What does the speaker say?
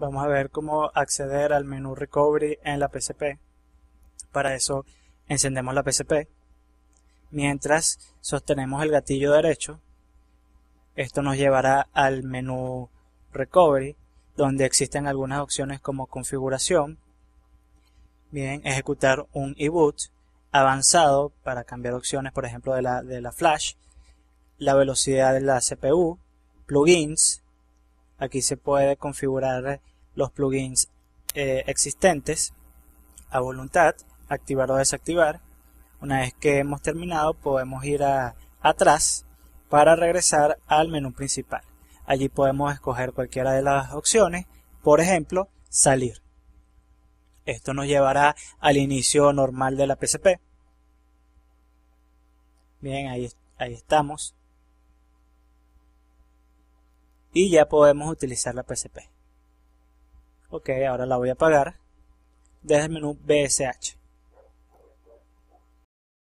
vamos a ver cómo acceder al menú recovery en la PCP. Para eso encendemos la PCP. Mientras sostenemos el gatillo derecho, esto nos llevará al menú recovery, donde existen algunas opciones como configuración, bien, ejecutar un e-boot avanzado para cambiar opciones, por ejemplo, de la, de la flash, la velocidad de la CPU, plugins, Aquí se puede configurar los plugins eh, existentes a voluntad, activar o desactivar. Una vez que hemos terminado podemos ir a atrás para regresar al menú principal. Allí podemos escoger cualquiera de las opciones, por ejemplo, salir. Esto nos llevará al inicio normal de la PCP. Bien, ahí estamos y ya podemos utilizar la PCP. Ok, ahora la voy a apagar desde el menú BSH.